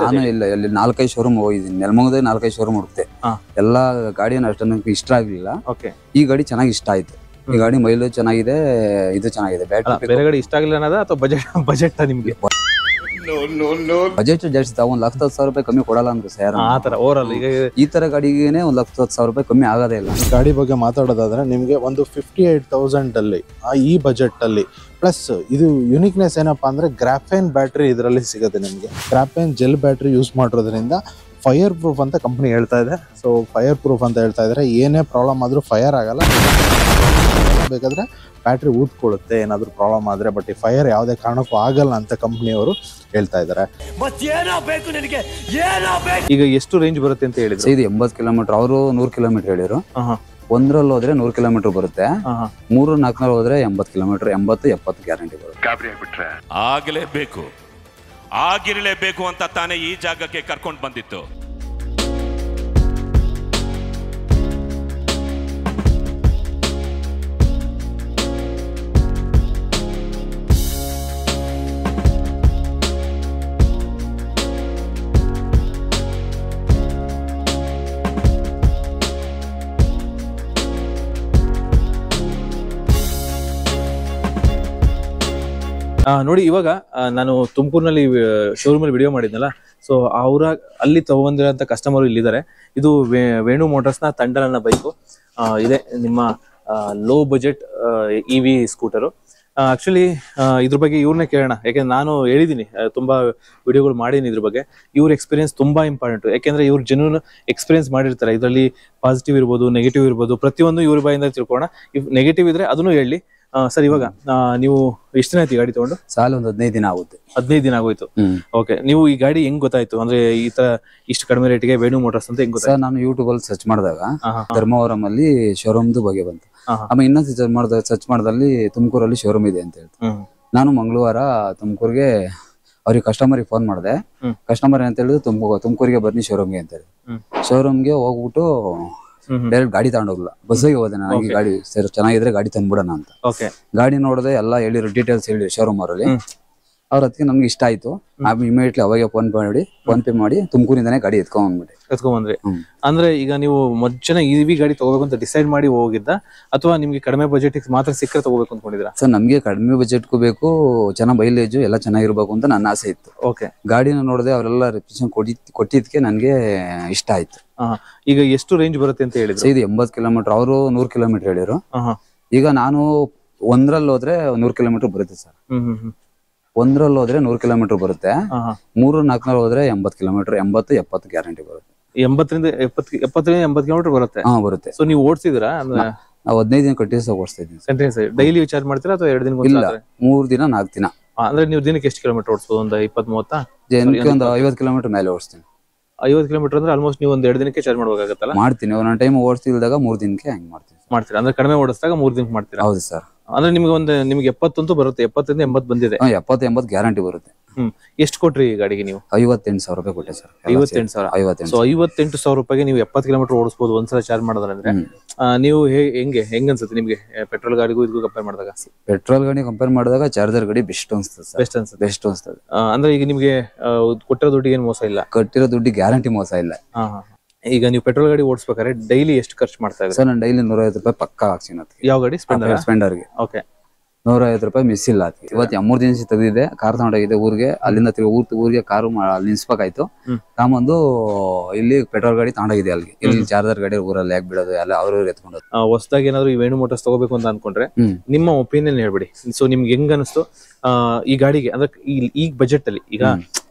ನಾನು ಇಲ್ಲ ಇಲ್ಲಿ ನಾಲ್ಕೈದು ಶೋರೂಮ್ ಹೋಗಿದ್ದೀನಿ ನೆಲಮಂಗದ ನಾಲ್ಕೈದು ಶೋರೂಮ್ ಹುಡುಕ್ತೆ ಎಲ್ಲಾ ಗಾಡಿಯನ್ನು ಅಷ್ಟೊಂದು ಇಷ್ಟ ಆಗ್ಲಿಲ್ಲ ಈ ಗಾಡಿ ಚೆನ್ನಾಗಿ ಇಷ್ಟ ಆಯ್ತು ಈ ಗಾಡಿ ಮೈಲೇಜ್ ಚೆನ್ನಾಗಿದೆ ಇದು ಚೆನ್ನಾಗಿದೆ ಬ್ಯಾಟ್ರಿ ಬೇರೆ ಗಾಡಿ ಇಷ್ಟ ಆಗಿಲ್ಲ ಅನ್ನೋದ ಅಥವಾ ಬಜೆಟ್ ಬಜೆಟ್ ನಿಮ್ಗೆ ಬಜೆಟ್ ಜಾಸ್ತಿ ಒಂದ್ ಲಕ್ಷ ಹತ್ತು ಸಾವಿರ ರೂಪಾಯಿ ಕಮ್ಮಿ ಕೊಡಲ್ಲ ಅಂದ್ರೆ ಸರ್ ಆ ತರ ಓವರಲ್ ಈಗ ಈ ತರ ಗಾಡಿಗೆ ಒಂದ್ ಲಕ್ಷ ಹತ್ತು ಸಾವಿರ ರೂಪಾಯಿ ಕಮ್ಮಿ ಆಗೋದೇ ಇಲ್ಲ ಗಾಡಿ ಬಗ್ಗೆ ಮಾತಾಡೋದಾದ್ರೆ ನಿಮಗೆ ಒಂದು ಫಿಫ್ಟಿ ಏಟ್ ತೌಸಂಡ್ ಅಲ್ಲಿ ಈ ಬಜೆಟ್ ಅಲ್ಲಿ ಪ್ಲಸ್ ಇದು ಯುನಿಕ್ನೆಸ್ ಏನಪ್ಪಾ ಅಂದ್ರೆ ಗ್ರಾಫೇನ್ ಬ್ಯಾಟ್ರಿ ಇದರಲ್ಲಿ ಸಿಗುತ್ತೆ ನಿಮಗೆ ಗ್ರಾಫೇನ್ ಜೆಲ್ ಬ್ಯಾಟ್ರಿ ಯೂಸ್ ಮಾಡೋದ್ರಿಂದ ಫೈರ್ ಪ್ರೂಫ್ ಅಂತ ಕಂಪ್ನಿ ಹೇಳ್ತಾ ಇದೆ ಸೊ ಫೈರ್ ಪ್ರೂಫ್ ಅಂತ ಹೇಳ್ತಾ ಇದ್ರೆ ಏನೇ ಪ್ರಾಬ್ಲಮ್ ಆದ್ರೂ ಫೈರ್ ಆಗಲ್ಲ ಮಾಡಬೇಕಾದ್ರೆ ಬ್ಯಾಟ್ರಿ ಊದ್ಕೊಳ್ಳುತ್ತೆ ಏನಾದರೂ ಪ್ರಾಬ್ಲಮ್ ಆದರೆ ಬಟ್ ಈ ಫೈರ್ ಯಾವುದೇ ಕಾರಣಕ್ಕೂ ಆಗಲ್ಲ ಅಂತ ಕಂಪ್ನಿಯವರು ಹೇಳ್ತಾ ಇದ್ದಾರೆ ಈಗ ಎಷ್ಟು ರೇಂಜ್ ಬರುತ್ತೆ ಅಂತ ಹೇಳಿದ್ರು ಇದು ಎಂಬತ್ತು ಕಿಲೋಮೀಟರ್ ಅವರು ನೂರು ಕಿಲೋಮೀಟರ್ ಹೇಳಿರು ಒಂದರಲ್ಲಿ ಹೋದ್ರೆ ನೂರು ಕಿಲೋಮೀಟರ್ ಬರುತ್ತೆ ಮೂರು ನಾಲ್ಕನಲ್ಲಿ ಹೋದ್ರೆ ಎಂಬತ್ತು ಕಿಲೋಮೀಟರ್ ಎಂಬತ್ತು ಎಪ್ಪತ್ತು ಗ್ಯಾರಂಟಿ ಬರುತ್ತೆ ಆಗಲೇಬೇಕು ಆಗಿರಲೇಬೇಕು ಅಂತ ತಾನೇ ಈ ಜಾಗಕ್ಕೆ ಕರ್ಕೊಂಡು ಬಂದಿತ್ತು ನೋಡಿ ಇವಾಗ ನಾನು ತುಮಕೂರಿನಲ್ಲಿ ಶೋರೂಮಲ್ಲಿ ವಿಡಿಯೋ ಮಾಡಿದ್ನಲ್ಲ ಸೊ ಅವರ ಅಲ್ಲಿ ತಗೊಂಡಿರೋಂಥ ಕಸ್ಟಮರು ಇಲ್ಲಿದ್ದಾರೆ ಇದು ವೇಣು ಮೋಟರ್ಸ್ನ ತಂಡ ನನ್ನ ಬೈಕು ಇದೆ ನಿಮ್ಮ low budget E V scooter actually ಇದ್ರ ಬಗ್ಗೆ ಇವ್ರನ್ನೇ ಕೇಳೋಣ ಯಾಕೆಂದ್ರೆ ನಾನು ಹೇಳಿದ್ದೀನಿ ತುಂಬ ವಿಡಿಯೋಗಳು ಮಾಡೀನಿ ಇದ್ರ ಬಗ್ಗೆ ಇವ್ರ ಎಕ್ಸ್ಪೀರಿಯನ್ಸ್ ತುಂಬ ಇಂಪಾರ್ಟೆಂಟು ಯಾಕೆಂದ್ರೆ ಇವ್ರು ಜನ ಎಕ್ಸ್ಪೀರಿಯನ್ಸ್ ಮಾಡಿರ್ತಾರೆ ಇದರಲ್ಲಿ ಪಾಸಿಟಿವ್ ಇರ್ಬೋದು ನೆಗೆಟಿವ್ ಇರ್ಬೋದು ಪ್ರತಿಯೊಂದು ಇವ್ರ ಬಾಯಿಂದ ತಿಳ್ಕೋಣ ಇವ್ ನೆಗೆಟಿವ್ ಇದ್ರೆ ಅದನ್ನು ಹೇಳಿ ಸರ್ ಇವಾಗ ನೀವು ಎಷ್ಟು ದಿನ ಆಯ್ತು ಗಾಡಿ ತಗೊಂಡು ಸಾಲ ಒಂದು ಹದಿನೈದು ದಿನ ಆಗುತ್ತೆ ಹದಿನೈದು ದಿನ ಆಗೋಯ್ತು ಓಕೆ ನೀವು ಈ ಗಾಡಿ ಹೆಂಗ್ ಗೊತ್ತಾಯ್ತು ಅಂದ್ರೆ ಈ ತರ ಇಷ್ಟು ಕಡಿಮೆ ರೇಟ್ಗೆ ವೇಣು ಮೋಟರ್ಸ್ ಅಂತ ಹೆಂಗ್ ಸರ್ ನಾನು ಯೂಟ್ಯೂಬ್ ಅಲ್ಲಿ ಸರ್ಚ್ ಮಾಡಿದಾಗ ಧರ್ಮವರಂ ಅಲ್ಲಿ ಶೋರೂಮ್ದು ಬಗ್ಗೆ ಬಂತು ಆಮೇಲೆ ಇನ್ನೊಂದು ಸರ್ಚ್ ಮಾಡಿದ ಸರ್ಚ್ ಮಾಡಿದಲ್ಲಿ ತುಮಕೂರಲ್ಲಿ ಶೋರೂಮ್ ಇದೆ ಅಂತ ಹೇಳ್ತು ನಾನು ಮಂಗಳವಾರ ತುಮಕೂರಿಗೆ ಅವ್ರಿಗೆ ಕಸ್ಟಮರ್ ಫೋನ್ ಮಾಡಿದೆ ಕಸ್ಟಮರ್ ಅಂತ ಹೇಳಿದ್ರು ತುಮಕೂರಿಗೆ ಬನ್ನಿ ಶೋರೂಮ್ಗೆ ಅಂತ ಹೇಳಿ ಶೋರೂಮ್ಗೆ ಹೋಗ್ಬಿಟ್ಟು ಡೈರೆಕ್ಟ್ ಗಾಡಿ ತಗೊಂಡೋಗ್ಲ ಬಸ್ಸಿಗೆ ಹೋದೆ ನನಗೆ ಗಾಡಿ ಸರ್ ಚೆನ್ನಾಗಿದ್ರೆ ಗಾಡಿ ತಂದ್ಬಿಡೋಣ ಅಂತ ಗಾಡಿ ನೋಡದೆ ಎಲ್ಲ ಹೇಳಿರೋ ಡೀಟೇಲ್ಸ್ ಹೇಳಿ ಶೋರೂಮ್ ಅವರಲ್ಲಿ ಅವ್ರ ಅದಕ್ಕೆ ನಮ್ಗೆ ಇಷ್ಟ ಆಯ್ತು ಇಮಿಡಿಯೇಟ್ಲಿ ಅವಾಗ ಫೋನ್ ಪೇ ಮಾಡಿ ಫೋನ್ ಪೇ ಮಾಡಿ ತುಮಕೂರಿಂದಾನೆ ಗಾಡಿ ಎತ್ಕೊಂಡ್ ಅಂದ್ರೆ ಈಗ ನೀವು ಮೊದಲ ಇವಿ ಗಾಡಿ ತಗೋಬೇಕು ಅಂತ ಡಿಸೈಡ್ ಮಾಡಿ ಹೋಗಿದ್ದ ಅಥವಾ ನಿಮ್ಗೆ ಕಡಿಮೆ ಬಜೆಟ್ ಮಾತ್ರ ಸಿಕ್ಕರೆ ತಗೋಬೇಕು ಅನ್ಕೊಂಡಿದ್ರ ಸರ್ ನಮ್ಗೆ ಕಡಿಮೆ ಬಜೆಟ್ ಬೇಕು ಚೆನ್ನಾಗಿ ಮೈಲೇಜ್ ಎಲ್ಲ ಚೆನ್ನಾಗಿರ್ಬೇಕು ಅಂತ ನನ್ನ ಆಸೆ ಇತ್ತು ಓಕೆ ಗಾಡಿನ ನೋಡದೆ ಅವರೆಲ್ಲ ರೆಪ್ಯೂಷನ್ ಕೊಟ್ಟಿದ್ಕೆ ನನ್ಗೆ ಇಷ್ಟ ಆಯ್ತು ಈಗ ಎಷ್ಟು ರೇಂಜ್ ಬರುತ್ತೆ ಅಂತ ಹೇಳಿದ್ರೆ ಇದು ಎಂಬತ್ ಕಿಲೋಮೀಟರ್ ಅವರು ನೂರ್ ಕಿಲೋಮೀಟರ್ ಹೇಳಿದ್ರು ಈಗ ನಾನು ಒಂದ್ರಲ್ಲಿ ಹೋದ್ರೆ ನೂರ್ ಕಿಲೋಮೀಟರ್ ಬರುತ್ತೆ ಸರ್ ಒಂದ್ರಲ್ಲಿ ಹೋದ್ರೆ ನೂರ್ ಕಿಲೋಮೀಟರ್ ಬರುತ್ತೆ ಮೂರು ನಾಲ್ಕನಲ್ಲಿ ಹೋದ್ರೆ ಎಂಬತ್ ಕಿಲೋಮೀಟರ್ ಎಂಬತ್ತು ಎಪ್ಪತ್ತು ಗ್ಯಾರಂಟಿ ಬರುತ್ತೆ ಎಂಬತ್ತರಿಂದ ಎಪ್ಪತ್ತರಿಂದ ಎಂಬತ್ ಕಿಲೋಮೀಟರ್ ಬರುತ್ತೆ ಹಾ ಬರುತ್ತೆ ಸೊ ನೀವು ಓಡಿಸಿದ್ರ ನಾವು ಹದಿನೈದು ದಿನ ಕಂಟಿನ್ಯೂಸ್ ಓಡಿಸ್ತಾ ಇದ್ದೀನಿ ಕಂಟಿನ್ಯೂಸ್ ಡೈಲಿ ಚಾರ್ಜ್ ಮಾಡ್ತೀರಾ ಅಥವಾ ಎರಡು ದಿನ ಇಲ್ಲ ಮೂರ್ ದಿನ ನಾಲ್ಕು ದಿನ ಅಂದ್ರೆ ನೀವು ದಿನಕ್ಕೆ ಎಷ್ಟು ಕಿಲೋಮೀಟರ್ ಓಡಿಸಬಹುದು ಒಂದು ಇಪ್ಪತ್ತ್ ಮೂವತ್ತ ಒಂದು ಐವತ್ತು ಕಿಲೋಮೀಟರ್ ಮೇಲೆ ಓಡಿಸ್ತೀನಿ ಐವತ್ತು ಕಿಲೋಮೀಟರ್ ಅಂದ್ರೆ ಆಲ್ಮೋಸ್ಟ್ ನೀವು ಒಂದು ಎರಡು ದಿನಕ್ಕೆ ಚಾರ್ಜ್ ಮಾಡಬೇಕಾಗತ್ತಲ್ಲ ಮಾಡ್ತೀನಿ ಒಂದೊಂದು ಟೈಮ್ ಓಡಿಸ್ತಿಲ್ದಾಗ ಮೂರ್ ದಿನಕ್ಕೆ ಹಂಗೆ ಮಾಡ್ತೀನಿ ಮಾಡ್ತೀರಾ ಅಂದ್ರೆ ಕಡಿಮೆ ಓಡಿಸಿದಾಗ ಮೂರ್ ದಿನಕ್ಕೆ ಮಾಡ್ತೀರಾ ಹೌದು ಸರ್ ಅಂದ್ರೆ ನಿಮ್ಗೆ ಒಂದು ನಿಮ್ಗೆ ಎಪ್ಪತ್ತಂತೂ ಬರುತ್ತೆ ಎಪ್ಪತ್ತರಿಂದ ಎಂಬತ್ತು ಬಂದಿದೆ ಹಾ, ಎಪ್ಪತ್ತು ಗ್ಯಾರಂಟಿ ಬರುತ್ತೆ ಹ್ಮ್ ಎಷ್ಟು ಕೊಟ್ರಿ ಈ ಗಾಡಿಗೆ ನೀವು ಐವತ್ತೆಂಟು ಸಾವಿರ ರೂಪಾಯಿ ಕೊಟ್ಟೆ ಸರ್ ಐವತ್ತೆಂಟು ಸಾವಿರ ಐವತ್ತೆಂಟು ಸೊ ಐವತ್ತೆಂಟು ಸಾವಿರ ರೂಪಾಯಿಗೆ ನೀವು ಎಪ್ಪತ್ತು ಕಿಲೋಮೀಟರ್ ಓಡಿಸಬಹುದು ಒಂದ್ಸಲ ಚಾರ್ಜ್ ಮಾಡೋದ್ರೆ ಆ, ನೀವು ಹೇ- ಹೆಂಗೆ ಹೆಂಗ್ ಅನ್ಸುತ್ತೆ ನಿಮಗೆ ಪೆಟ್ರೋಲ್ ಗಾಡಿಗೂ ಇದಕ್ಕೂ ಕಂಪೇರ್ ಮಾಡಿದಾಗ ಪೆಟ್ರೋಲ್ ಗಾಡಿ ಕಂಪೇರ್ ಮಾಡಿದಾಗ ಚಾರ್ಜರ್ ಗಾಡಿ ಬೆಸ್ಟ್ ಅನ್ಸುತ್ತೆ ಬೆಸ್ಟ್ ಅನ್ಸುತ್ತೆ ಬೆಸ್ಟ್ ಅನ್ಸುತ್ತೆ ಅಂದ್ರೆ ಈಗ ನಿಮಗೆ ಕೊಟ್ಟಿರೋ ದುಡ್ಡಿಗೆ ಏನು ಮೋಸ ಇಲ್ಲ ಕಟ್ಟಿರೋ ದುಡ್ಡು ಗ್ಯಾರಂಟಿ ಮೋಸ ಇಲ್ಲ ಹಾ ಹಾ ಈಗ ನೀವು ಪೆಟ್ರೋಲ್ ಗಾಡಿ ಓಡಿಸ್ಬೇಕಾದ್ರೆ ಡೈಲಿ ಎಷ್ಟು ಖರ್ಚು ಮಾಡ್ತಾ ಇದ್ದಾರೆ ಸರ್ ನಾನು ಡೈಲಿ ನೂರೈವತ್ತು ರೂಪಾಯಿ ಪಕ್ಕಾ ಹಾಕ್ಸಿನ ಯಾವ ಗಾಡಿ ಸ್ಪೆಂಡರ್ ಸ್ಪೆಂಡರ್ಗೆ ಓಕೆ ನೂರೈವತ್ತು ರೂಪಾಯಿ ಮಿಸ್ ಇಲ್ಲ ಆತಿ ಇವತ್ತು ಎಮರ್ಜೆನ್ಸಿ ತೆಗೆದಿದೆ ಕಾರ್ ತಗೊಂಡೋಗಿದೆ ಊರಿಗೆ ಅಲ್ಲಿಂದ ತಿರುಗಿ ಊರ್ ಊರಿಗೆ ಕಾರು ಅಲ್ಲಿ ನಿಲ್ಸ್ಬೇಕಾಯ್ತು ತಗೊಂಬಂದು ಇಲ್ಲಿ ಪೆಟ್ರೋಲ್ ಗಾಡಿ ತಗೊಂಡೋಗಿದೆ ಅಲ್ಲಿ ಇಲ್ಲಿ ಚಾರ್ಜರ್ ಗಾಡಿ ಊರಲ್ಲಿ ಯಾಕೆ ಬಿಡೋದು ಎಲ್ಲ ಅವ್ರವ್ರು ಎತ್ಕೊಂಡು ಹೊಸದಾಗಿ ಏನಾದ್ರು ಈ ವೇಣು ಮೋಟರ್ಸ್ ತಗೋಬೇಕು ಅಂತ ಅನ್ಕೊಂಡ್ರೆ ನಿಮ್ಮ ಒಪಿನಿಯನ್ ಹೇಳ್ಬಿಡಿ ಸೊ ನಿಮ್ಗೆ ಹೆಂಗ್ ಅನಿಸ್ತು ಈ ಗಾಡಿಗೆ ಅಂದ್ರೆ ಈ ಬಜೆಟ್ ಅಲ್ಲಿ ಈಗ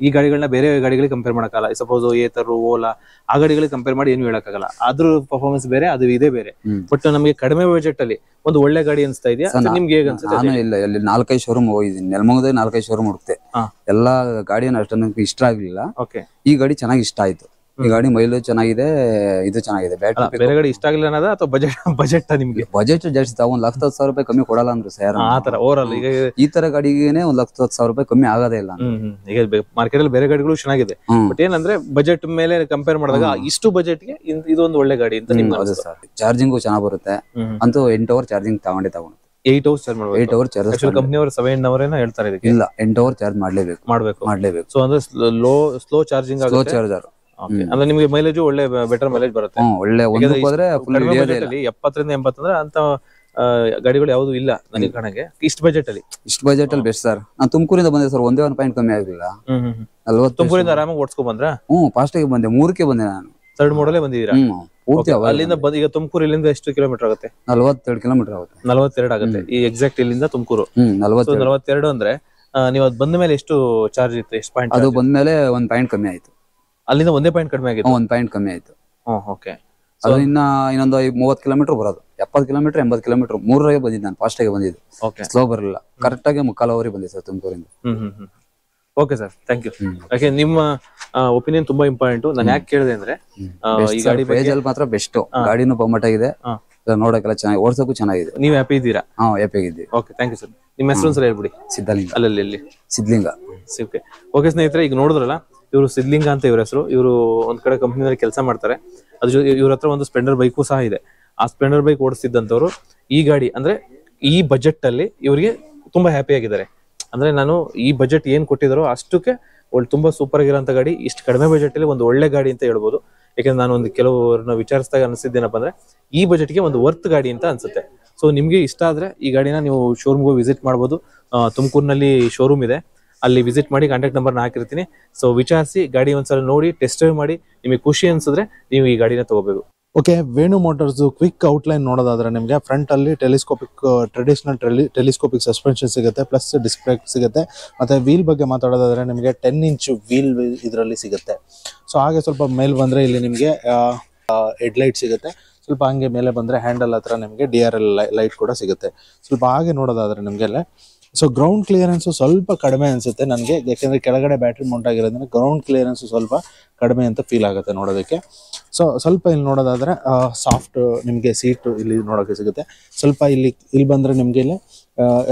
ಈ ಗಾಡಿಗಳನ್ನ ಬೇರೆ ಗಾಡಿಗಳಿಗೆ ಕಂಪೇರ್ ಮಾಡಕ್ಕಲ್ಲ ಸಪೋಸ್ ಏತರು ಓಲಾ ಆ ಗಾಡಿಗಳಿಗೆ ಕಂಪೇರ್ ಮಾಡಿ ಏನು ಹೇಳಕ್ಕಾಗಲ್ಲ ಅದ್ರ ಪರ್ಫಾರ್ಮೆನ್ಸ್ ಬೇರೆ ಅದು ಇದೇ ಬೇರೆ ಬಟ್ ನಮಗೆ ಕಡಿಮೆ ಬಜೆಟ್ ಅಲ್ಲಿ ಒಂದು ಒಳ್ಳೆ ಗಾಡಿ ಅನ್ಸ್ತಾ ಇದೆಯಾ ನಿಮ್ಗೆ ಹೇಗೆ ಅನ್ಸುತ್ತೆ ಇಲ್ಲ ಇಲ್ಲಿ ನಾಲ್ಕೈದು ಶೋರೂಮ್ ಹೋಗಿದ್ದೀನಿ ನೆಲಮಂಗದ ನಾಲ್ಕೈದು ಶೋರೂಮ್ ಹುಡುಕ್ತೆ ಎಲ್ಲಾ ಗಾಡಿಯನ್ನು ಅಷ್ಟೊಂದು ಇಷ್ಟ ಆಗ್ಲಿಲ್ಲ ಈ ಗಾಡಿ ಚೆನ್ನಾಗಿ ಇಷ್ಟ ಆಯ್ತು ಈ ಗಾಡಿ ಮೈಲೇಜ್ ಚೆನ್ನಾಗಿದೆ ಇದು ಚೆನ್ನಾಗಿದೆ ಬ್ಯಾಟ್ರಿ ಬೇರೆ ಕಡೆ ಇಷ್ಟ ಆಗಿಲ್ಲ ಅನ್ನೋದ ಅಥವಾ ಬಜೆಟ್ ಬಜೆಟ್ ನಿಮ್ಗೆ ಬಜೆಟ್ ಜಾಸ್ತಿ ಒಂದ್ ಲಕ್ಷ ಹತ್ತು ಸಾವಿರ ರೂಪಾಯಿ ಕಮ್ಮಿ ಕೊಡಲ್ಲ ಅಂದ್ರೆ ಸರ್ ಆತರ ಓವರ್ ಆಲ್ ಈಗ ಈ ತರ ಗಾಡಿಗೆ ಒಂದ್ ಲಕ್ಷ ಹತ್ತು ಸಾವಿರ ರೂಪಾಯಿ ಕಮ್ಮಿ ಆಗೋದೇ ಇಲ್ಲ ಈಗ ಮಾರ್ಕೆಟ್ ಅಲ್ಲಿ ಬೇರೆ ಗಾಡಿಗಳು ಚೆನ್ನಾಗಿದೆ ಬಟ್ ಏನಂದ್ರೆ ಬಜೆಟ್ ಮೇಲೆ ಕಂಪೇರ್ ಮಾಡಿದಾಗ ಇಷ್ಟು ಬಜೆಟ್ ಗೆ ಇದೊಂದು ಒಳ್ಳೆ ಗಾಡಿ ಅಂತ ನಿಮ್ಗೆ ಸರ್ ಚಾರ್ಜಿಂಗು ಚೆನ್ನಾಗಿ ಬರುತ್ತೆ ಅಂತೂ ಎಂಟು ಅವರ್ ಚಾರ್ಜಿಂಗ್ ತಗೊಂಡೆ ತಗೊಂಡು ಏಟ್ ಅವರ್ ಚಾರ್ಜ್ ಮಾಡಬೇಕು ಏಟ್ ಅವರ್ ಚಾರ್ಜ್ ಕಂಪನಿ ಅವರು ಸೆವೆನ್ ಅವರ್ ಏನೋ ಹೇಳ್ತಾರೆ ಇದಕ್ಕೆ ಇಲ್ಲ ಎಂಟು ಅವರ್ ಚಾರ್ಜ್ ಮಾಡ್ಲೇಬೇಕು ಮಾಡ್ಬೇಕು ಮಾಡ್ಲೇಬೇಕು ಸೊ ಅಂದ್ರೆ low slow charging slow charger ಅಂದ್ರೆ ನಿಮಗೆ ಮೈಲೇಜ್ ಒಳ್ಳೆ ಬೆಟರ್ ಮೈಲೇಜ್ ಬರುತ್ತೆ ಒಳ್ಳೆ ಹೋದ್ರೆ ಎಪ್ಪತ್ತರಿಂದ ಎಂಬತ್ತ ಅಂದ್ರೆ ಅಂತ ಆ, ಗಾಡಿಗಳು ಯಾವುದು ಇಲ್ಲ ನನಗೆ ಕಾಣಂಗೆ ಇಷ್ಟು ಬಜೆಟ್ ಅಲ್ಲಿ ಇಷ್ಟ ಬಜೆಟ್ ಅಲ್ಲಿ ಬೆಸ್ಟ್ ಸರ್ ನಾನು ತುಮಕೂರಿಂದ ಬಂದೆ ಸರ್ ಒಂದೇ ಒಂದು ಪಾಯಿಂಟ್ ಕಮ್ಮಿ ಆಗಿಲ್ಲ ತುಮಕೂರಿಂದ ಆರಾಮಾಗಿ ಓಡಿಸ್ಕೊಂಡ್ ಬಂದ್ರ ಹ್ಮ್ ಫಾಸ್ಟ್ ಆಗಿ ಬಂದೆ ಮೂರಕ್ಕೆ ಬಂದೆ ನಾನು ತರ್ಡ್ ಮೋಡಲ್ಲೇ ಬಂದಿದ್ದೀರಾ ಅಲ್ಲಿಂದ ಈಗ ತುಮಕೂರು ಇಲ್ಲಿಂದ ಎಷ್ಟು ಕಿಲೋಮೀಟರ್ ಆಗುತ್ತೆ ನಲ್ವತ್ತೆರಡು ಕಿಲೋಮೀಟರ್ ಆಗುತ್ತೆ ನಲ್ವತ್ತೆರಡು ಆಗುತ್ತೆ ಈ ಎಕ್ಸಾಕ್ಟ್ ಇಲ್ಲಿಂದ ತುಮಕೂರು ನಲ್ವತ್ತೆರಡು ಅಂದ್ರೆ ನೀವು ಅದ್ ಬಂದ ಮೇಲೆ ಎಷ್ಟು ಚಾರ್ಜ್ ಇತ್ತು ಎಷ್ಟು ಪಾಯಿಂಟ್ ಅದು ಬಂದ್ಮೇಲೆ ಒಂದ್ ಪಾಯಿಂಟ್ ಕಮ್ಮಿ ಆಯ್ತು ಅಲ್ಲಿಂದ ಒಂದೇ ಪಾಯಿಂಟ್ ಕಡಿಮೆ ಆಗಿತ್ತು ಒಂದ್ ಪಾಯಿಂಟ್ ಕಮ್ಮಿ ಆಯ್ತು ಓಕೆ ಅದು ಇನ್ನ ಇನ್ನೊಂದು ಮೂವತ್ ಕಿಲೋಮೀಟರ್ ಬರೋದು ಎಪ್ಪತ್ ಕಿಲೋಮೀಟರ್ ಎಂಬತ್ ಕಿಲೋಮೀಟರ್ ಮೂರರಿಗೆ ಬಂದಿದ್ದೆ ನಾನು ಫಾಸ್ಟ್ ಆಗಿ ಬಂದಿದ್ದು ಸ್ಲೋ ಬರಲಿಲ್ಲ ಕರೆಕ್ಟ್ ಆಗಿ ಮುಕ್ಕಾಲು ಅವರಿಗೆ ಬಂದಿದೆ ಸರ್ ತುಮಕೂರಿಂದ okay sir thank you okay ನಿಮ್ಮ ಒಪಿನಿಯನ್ ತುಂಬಾ ಇಂಪಾರ್ಟೆಂಟ್ ನಾನು ಯಾಕೆ ಕೇಳಿದೆ ಅಂದ್ರೆ ಈ ಗಾಡಿ ಅಲ್ಲಿ ಮಾತ್ರ ಬೆಸ್ಟ್ ಗಾಡಿನೂ ಬೊಮ್ಮಟ ಇದೆ ನೋಡಕ್ಕೆಲ್ಲ ಚೆನ್ನಾಗಿ ಓಡಿಸೋಕು ಚೆನ್ನಾಗಿದೆ ನೀವು ಹ್ಯಾಪಿ ಇದ್ದೀರಾ ಹಾ ಹ್ಯಾಪಿ ಆಗಿದ್ದೀವಿ ಓಕೆ ಥ್ಯಾಂಕ್ ಯು ಸರ್ ನಿಮ್ಮ ಹೆಸರು ಸರ್ ಹೇಳ್ಬಿಡಿ ಸಿದ್ಧಲಿಂಗ ಅಲ್ಲಲ್ಲಿ ಸಿದ್ಧಲಿಂಗ ಓಕೆ ಸ್ನೇಹಿತರೆ ಈಗ ನೋಡಿದ್ರಲ್ಲ ಇವರು ಸಿದ್ಲಿಂಗ ಅಂತ ಇವ್ರ ಹೆಸರು ಇವರು ಒಂದ್ ಕಡೆ ಕಂಪ್ನಿನಲ್ಲಿ ಕೆಲಸ ಮಾಡ್ತಾರೆ ಅದ್ರ ಜೊತೆ ಇವ್ರ ಹತ್ರ ಒಂದು ಸ್ಪೆಂಡರ್ ಬೈಕು ಸಹ ಇದೆ ಆ ಸ್ಪ್ಲೆಂಡರ್ ಬೈಕ್ ಓಡಿಸ್ತಿದ್ದಂಥವ್ರು ಈ ಗಾಡಿ ಅಂದ್ರೆ ಈ ಬಜೆಟ್ ಅಲ್ಲಿ ಇವರಿಗೆ ತುಂಬಾ ಹ್ಯಾಪಿ ಆಗಿದ್ದಾರೆ ಅಂದ್ರೆ ನಾನು ಈ ಬಜೆಟ್ ಏನ್ ಕೊಟ್ಟಿದಾರೋ ಅಷ್ಟಕ್ಕೆ ಒಳ್ಳೆ ತುಂಬಾ ಸೂಪರ್ ಆಗಿರೋಂತ ಗಾಡಿ ಇಷ್ಟು ಕಡಿಮೆ ಬಜೆಟ್ ಅಲ್ಲಿ ಒಂದು ಒಳ್ಳೆ ಗಾಡಿ ಅಂತ ಹೇಳ್ಬೋದು ಯಾಕಂದ್ರೆ ನಾನು ಒಂದು ಕೆಲವರನ್ನ ವಿಚಾರಿಸಿದಾಗ ಅನಿಸಿದ್ದೇನಪ್ಪ ಅಂದ್ರೆ ಈ ಬಜೆಟ್ಗೆ ಒಂದು ವರ್ತ್ ಗಾಡಿ ಅಂತ ಅನ್ಸುತ್ತೆ ಸೊ ನಿಮಗೆ ಇಷ್ಟ ಆದ್ರೆ ಈ ಗಾಡಿನ ನೀವು ಶೋರೂಮ್ಗೂ ವಿಸಿಟ್ ಮಾಡ್ಬೋದು ತುಮಕೂರಿನಲ್ಲಿ ಶೋರೂಮ್ ಇದೆ ಅಲ್ಲಿ ವಿಸಿಟ್ ಮಾಡಿ ಕಾಂಟ್ಯಾಕ್ಟ್ ನಂಬರ್ನ ಹಾಕಿರ್ತೀನಿ ಸೊ ವಿಚಾರಿಸಿ ಗಾಡಿ ಒಂದ್ಸಲ ನೋಡಿ ಟೆಸ್ಟ್ ಡ್ರೈವ್ ಮಾಡಿ ನಿಮಗೆ ಖುಷಿ ಅನ್ಸಿದ್ರೆ ನೀವು ಈ ಗಾಡಿನ ತಗೋಬೇಕು okay Venu motors quick outline ನೋಡೋದಾದ್ರೆ ನಿಮಗೆ ಫ್ರಂಟ್ ಅಲ್ಲಿ ಟೆಲಿಸ್ಕೋಪಿಕ್ ಟ್ರೆಡಿಷನಲ್ ಟೆಲಿಸ್ಕೋಪಿಕ್ ಸಸ್ಪೆನ್ಷನ್ ಸಿಗುತ್ತೆ ಪ್ಲಸ್ ಡಿಸ್ಪ್ಲೇ ಸಿಗುತ್ತೆ ಮತ್ತೆ ವೀಲ್ ಬಗ್ಗೆ ಮಾತಾಡೋದಾದ್ರೆ ನಿಮಗೆ ಟೆನ್ ಇಂಚ್ ವೀಲ್ ಇದರಲ್ಲಿ ಸಿಗುತ್ತೆ ಸೊ ಹಾಗೆ ಸ್ವಲ್ಪ ಮೇಲೆ ಬಂದರೆ ಇಲ್ಲಿ ನಿಮಗೆ ಲೈಟ್ ಸಿಗುತ್ತೆ ಸ್ವಲ್ಪ ಹಂಗೆ ಮೇಲೆ ಬಂದರೆ ಹ್ಯಾಂಡಲ್ ಹತ್ರ ನಿಮಗೆ ಡಿ ಆರ್ ಎಲ್ ಲೈಟ್ ಕೂಡ ಸಿಗುತ್ತೆ ಸ್ವಲ್ಪ ಹಾಗೆ ನೋಡೋದಾದ್ರೆ ನಿಮಗೆಲ್ಲ ಸೊ ಗ್ರೌಂಡ್ ಕ್ಲಿಯರೆನ್ಸು ಸ್ವಲ್ಪ ಕಡಿಮೆ ಅನಿಸುತ್ತೆ ನನಗೆ ಯಾಕೆಂದರೆ ಕೆಳಗಡೆ ಬ್ಯಾಟ್ರಿ ಮೌಂಟ್ ಆಗಿರೋದ್ರಿಂದ ಗ್ರೌಂಡ್ ಕ್ಲಿಯರೆನ್ಸು ಸ್ವಲ್ಪ ಕಡಿಮೆ ಅಂತ ಫೀಲ್ ಆಗುತ್ತೆ ನೋಡೋದಕ್ಕೆ ಸೊ ಸ್ವಲ್ಪ ಇಲ್ಲಿ ನೋಡೋದಾದರೆ ಸಾಫ್ಟ್ ನಿಮಗೆ ಸೀಟು ಇಲ್ಲಿ ನೋಡೋಕ್ಕೆ ಸಿಗುತ್ತೆ ಸ್ವಲ್ಪ ಇಲ್ಲಿ ಇಲ್ಲಿ ಬಂದರೆ ನಿಮಗೆ ಇಲ್ಲಿ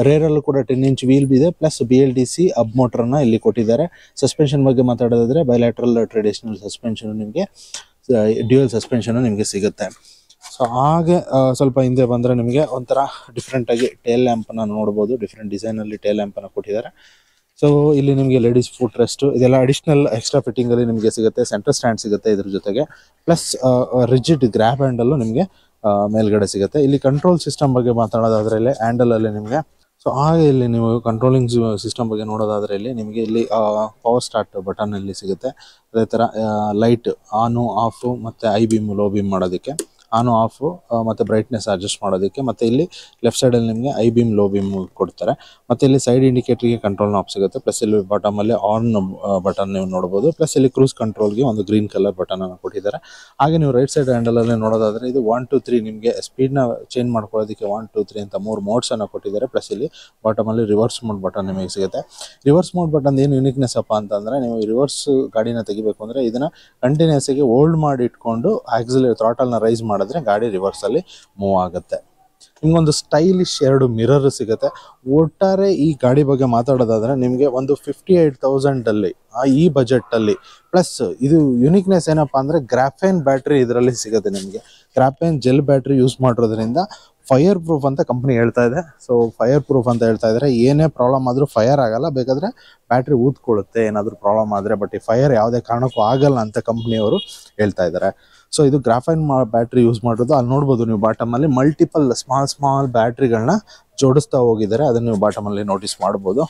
ರೇರಲ್ಲೂ ಕೂಡ ಟೆನ್ ಇಂಚ್ ವೀಲ್ ಇದೆ plus B L D C hub ಮೋಟ್ರನ್ನ ಇಲ್ಲಿ ಕೊಟ್ಟಿದ್ದಾರೆ ಸಸ್ಪೆನ್ಷನ್ ಬಗ್ಗೆ ಮಾತಾಡೋದಾದರೆ ಬೈಲ್ಯಾಟ್ರಲ್ ಟ್ರೆಡಿಷನಲ್ ಸಸ್ಪೆನ್ಷನ್ ನಿಮಗೆ ಡ್ಯೂಯಲ್ ಸಸ್ಪೆನ್ಷನ್ ನಿಮಗೆ ಸಿಗುತ್ತೆ ಸೊ ಹಾಗೆ ಸ್ವಲ್ಪ ಹಿಂದೆ ಬಂದರೆ ನಿಮಗೆ ಒಂಥರ ಡಿಫ್ರೆಂಟಾಗಿ ಟೇಲ್ ನ ನೋಡ್ಬೋದು ಡಿಫ್ರೆಂಟ್ ಡಿಸೈನಲ್ಲಿ ಟೇಲ್ ಲ್ಯಾಂಪನ್ನು ಕೊಟ್ಟಿದ್ದಾರೆ ಸೊ ಇಲ್ಲಿ ನಿಮಗೆ ಲೇಡೀಸ್ ಫುಟ್ ರೆಸ್ಟ್ ಇದೆಲ್ಲ ಅಡಿಷನಲ್ ಎಕ್ಸ್ಟ್ರಾ ಫಿಟ್ಟಿಂಗಲ್ಲಿ ನಿಮಗೆ ಸಿಗುತ್ತೆ ಸೆಂಟರ್ ಸ್ಟ್ಯಾಂಡ್ ಸಿಗುತ್ತೆ ಇದ್ರ ಜೊತೆಗೆ ಪ್ಲಸ್ ರಿಜಿಡ್ ಗ್ರಾಪ್ ಹ್ಯಾಂಡಲ್ ನಿಮಗೆ ಮೇಲ್ಗಡೆ ಸಿಗುತ್ತೆ ಇಲ್ಲಿ ಕಂಟ್ರೋಲ್ ಸಿಸ್ಟಮ್ ಬಗ್ಗೆ ಮಾತಾಡೋದಾದ್ರೆ ಇಲ್ಲಿ ಅಲ್ಲಿ ನಿಮಗೆ ಸೊ ಹಾಗೆ ಇಲ್ಲಿ ನೀವು ಕಂಟ್ರೋಲಿಂಗ್ ಸಿಸ್ಟಮ್ ಬಗ್ಗೆ ನೋಡೋದಾದ್ರೆ ಇಲ್ಲಿ ನಿಮಗೆ ಇಲ್ಲಿ ಪವರ್ ಸ್ಟಾರ್ಟ್ ಬಟನ್ ಅಲ್ಲಿ ಸಿಗುತ್ತೆ ಅದೇ ಥರ ಲೈಟ್ ಆನು ಆಫು ಮತ್ತು ಐ ಬೀಮ್ ಲೋ ಬೀಮ್ ಮಾಡೋದಕ್ಕೆ ಆನು ಆಫು ಮತ್ತೆ ಬ್ರೈಟ್ನೆಸ್ ಅಡ್ಜಸ್ಟ್ ಮಾಡೋದಕ್ಕೆ ಮತ್ತೆ ಇಲ್ಲಿ ಲೆಫ್ಟ್ ಸೈಡಲ್ಲಿ ನಿಮಗೆ ಐ ಬೀಮ್ ಲೋ ಬೀಮ್ ಕೊಡ್ತಾರೆ ಮತ್ತೆ ಇಲ್ಲಿ ಸೈಡ್ ಗೆ ಕಂಟ್ರೋಲ್ ಆಫ್ ಸಿಗುತ್ತೆ ಪ್ಲಸ್ ಇಲ್ಲಿ ಅಲ್ಲಿ ಆನ್ ಬಟನ್ ನೀವು ನೋಡಬಹುದು ಪ್ಲಸ್ ಇಲ್ಲಿ ಕ್ರೂಸ್ ಕಂಟ್ರೋಲ್ಗೆ ಒಂದು ಗ್ರೀನ್ ಕಲರ್ ಬಟನ್ ಅನ್ನು ಕೊಟ್ಟಿದ್ದಾರೆ ಹಾಗೆ ನೀವು ರೈಟ್ ಸೈಡ್ ಹ್ಯಾಂಡಲ್ ಅಲ್ಲಿ ನೋಡೋದಾದ್ರೆ ಇದು ಒನ್ ಟು ತ್ರೀ ನಿಮಗೆ ಸ್ಪೀಡ್ ನ ಚೇಂಜ್ ಮಾಡ್ಕೊಳ್ಳೋದಕ್ಕೆ ಒನ್ ಟು ತ್ರೀ ಅಂತ ಮೂರು ಮೋಡ್ಸ್ ಅನ್ನು ಕೊಟ್ಟಿದ್ದಾರೆ ಪ್ಲಸ್ ಇಲ್ಲಿ ಅಲ್ಲಿ ರಿವರ್ಸ್ ಮೋಡ್ ಬಟನ್ ನಿಮಗೆ ಸಿಗುತ್ತೆ ರಿವರ್ಸ್ ಮೋಡ್ ಬಟನ್ ಏನು ಯುನಿಕ್ನೆಸ್ ಅಪ್ಪ ಅಂತಂದ್ರೆ ನೀವು ರಿವರ್ಸ್ ಗಾಡಿನ ತೆಗಿಬೇಕು ಅಂದ್ರೆ ಇದನ್ನ ಕಂಟಿನ್ಯೂಸ್ ಆಗಿ ಓಲ್ಡ್ ಮಾಡಿ ಇಟ್ಕೊಂಡು ಆಕ್ಸಿಲ್ ನ ರೈಸ್ ಮಾಡಿ ಮಾಡಿದ್ರೆ ಗಾಡಿ ರಿವರ್ಸಲ್ಲಿ ಮೂವ್ ಆಗುತ್ತೆ ನಿಮ್ಗೊಂದು ಸ್ಟೈಲಿಶ್ ಎರಡು ಮಿರರ್ ಸಿಗುತ್ತೆ ಒಟ್ಟಾರೆ ಈ ಗಾಡಿ ಬಗ್ಗೆ ಮಾತಾಡೋದಾದ್ರೆ ನಿಮಗೆ ಒಂದು ಫಿಫ್ಟಿ ಏಯ್ಟ್ ಆ ಈ ಅಲ್ಲಿ ಪ್ಲಸ್ ಇದು ಯುನಿಕ್ನೆಸ್ ಏನಪ್ಪಾ ಅಂದ್ರೆ ಗ್ರಾಫೇನ್ ಬ್ಯಾಟ್ರಿ ಇದರಲ್ಲಿ ಸಿಗುತ್ತೆ ನಿಮಗೆ ಗ್ರಾಫೇನ್ ಜೆಲ್ ಬ್ಯಾಟ್ರಿ ಯೂಸ್ ಮಾಡಿರೋದ್ರಿಂದ ಫೈರ್ ಪ್ರೂಫ್ ಅಂತ ಕಂಪ್ನಿ ಹೇಳ್ತಾ ಇದೆ ಸೊ ಫೈರ್ ಪ್ರೂಫ್ ಅಂತ ಹೇಳ್ತಾ ಇದ್ದಾರೆ ಏನೇ ಪ್ರಾಬ್ಲಮ್ ಆದರೂ ಫೈರ್ ಆಗಲ್ಲ ಬೇಕಾದರೆ ಬ್ಯಾಟ್ರಿ ಊದ್ಕೊಳ್ಳುತ್ತೆ ಏನಾದರೂ ಪ್ರಾಬ್ಲಮ್ ಆದರೆ ಬಟ್ ಈ ಫೈರ್ ಯಾವುದೇ ಕಾರಣಕ್ಕೂ ಆಗಲ್ಲ ಅಂತ ಕಂಪ್ನಿಯವರು ಹೇಳ್ತಾ ಇದ್ದಾರೆ ಸೊ ಇದು ಗ್ರಾಫೈನ್ ಬ್ಯಾಟ್ರಿ ಯೂಸ್ ಮಾಡೋದು ಅಲ್ಲಿ ನೋಡ್ಬೋದು ನೀವು ಬಾಟಮಲ್ಲಿ ಮಲ್ಟಿಪಲ್ ಸ್ಮಾಲ್ ಸ್ಮಾಲ್ ಬ್ಯಾಟ್ರಿಗಳನ್ನ ಜೋಡಿಸ್ತಾ ಹೋಗಿದ್ದಾರೆ ಅದನ್ನು ನೀವು ಬಾಟಮಲ್ಲಿ ನೋಟಿಸ್ ಮಾಡ್ಬೋದು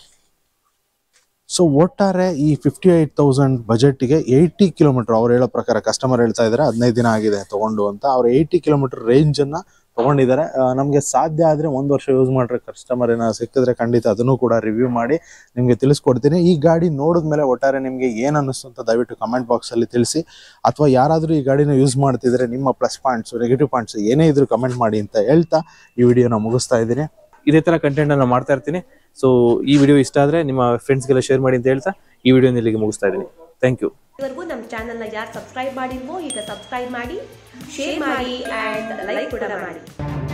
ಸೊ ಒಟ್ಟಾರೆ ಈ ಫಿಫ್ಟಿ ಏಯ್ಟ್ ತೌಸಂಡ್ ಬಜೆಟ್ಗೆ ಏಯ್ಟಿ ಕಿಲೋಮೀಟರ್ ಅವ್ರು ಹೇಳೋ ಪ್ರಕಾರ ಕಸ್ಟಮರ್ ಹೇಳ್ತಾ ಇದ್ದಾರೆ ಹದಿನೈದು ದಿನ ಆಗಿದೆ ತೊಗೊಂಡು ಅಂತ ಅವ್ರು ಏಯ್ಟಿ ಕಿಲೋಮೀಟರ್ ರೇಂಜನ್ನು ತಗೊಂಡಿದ್ದಾರೆ ನಮಗೆ ಸಾಧ್ಯ ಆದರೆ ಒಂದು ವರ್ಷ ಯೂಸ್ ಮಾಡಿರೋ ಕಸ್ಟಮರ್ ಏನೋ ಸಿಕ್ಕಿದ್ರೆ ಖಂಡಿತ ಅದನ್ನು ಕೂಡ ರಿವ್ಯೂ ಮಾಡಿ ನಿಮಗೆ ತಿಳಿಸ್ಕೊಡ್ತೀನಿ ಈ ಗಾಡಿ ನೋಡಿದ ಮೇಲೆ ಒಟ್ಟಾರೆ ನಿಮಗೆ ಏನು ಅನ್ನಿಸ್ತು ಅಂತ ದಯವಿಟ್ಟು ಕಮೆಂಟ್ ಬಾಕ್ಸಲ್ಲಿ ತಿಳಿಸಿ ಅಥವಾ ಯಾರಾದರೂ ಈ ಗಾಡಿನ ಯೂಸ್ ಮಾಡ್ತಿದ್ರೆ ನಿಮ್ಮ ಪ್ಲಸ್ ಪಾಯಿಂಟ್ಸು ನೆಗೆಟಿವ್ ಪಾಯಿಂಟ್ಸ್ ಏನೇ ಇದ್ರು ಕಮೆಂಟ್ ಮಾಡಿ ಅಂತ ಹೇಳ್ತಾ ಈ ವಿಡಿಯೋನ ಮುಗಿಸ್ತಾ ಇದ್ದೀನಿ ಇದೇ ಥರ ಕಂಟೆಂಟನ್ನು ಮಾಡ್ತಾ ಇರ್ತೀನಿ ಸೊ ಈ ವಿಡಿಯೋ ಇಷ್ಟ ಆದರೆ ನಿಮ್ಮ ಫ್ರೆಂಡ್ಸ್ಗೆಲ್ಲ ಶೇರ್ ಮಾಡಿ ಅಂತ ಹೇಳ್ತಾ ಈ ವಿಡಿಯೋನ ಇಲ್ಲಿಗೆ ಮುಗಿಸ್ತಾ ಇದ್ದೀನಿ ಥ್ಯಾಂಕ್ ಯು ನಮ್ಮ ಚಾನಲ್ನ ಯಾರು ಸಬ್ಸ್ಕ್ರೈಬ್ ಮಾಡಿಲ್ವೋ ಈಗ ಸಬ್ಸ್ಕ್ರೈಬ್ ಮಾಡಿ ಶೇರ್ ಮಾಡಿ ಆ್ಯಂಡ್ ಲೈಕ್ ಕೂಡ ಮಾಡಿ